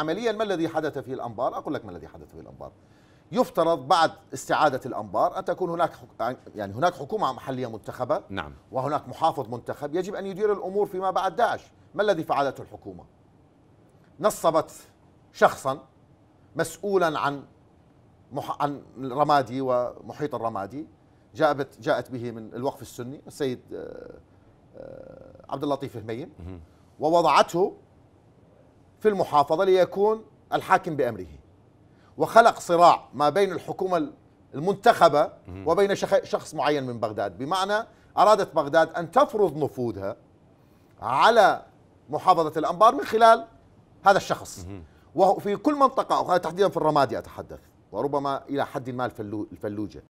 عمليا ما الذي حدث في الأنبار أقول لك ما الذي حدث في الأنبار يفترض بعد استعادة الأنبار أن تكون هناك يعني هناك حكومة محلية منتخبة نعم وهناك محافظ منتخب يجب أن يدير الأمور فيما بعد داعش ما الذي فعلته الحكومة نصبت شخصا مسؤولا عن مح... عن الرمادي ومحيط الرمادي جاءت جاءت به من الوقف السني السيد آه، آه، عبد اللطيف هميم ووضعته في المحافظة ليكون الحاكم بأمره وخلق صراع ما بين الحكومة المنتخبة وبين شخص معين من بغداد بمعنى أرادت بغداد أن تفرض نفوذها على محافظة الأنبار من خلال هذا الشخص وفي كل منطقة أخرى تحديدا في الرمادي أتحدث وربما إلى حد ما الفلوجة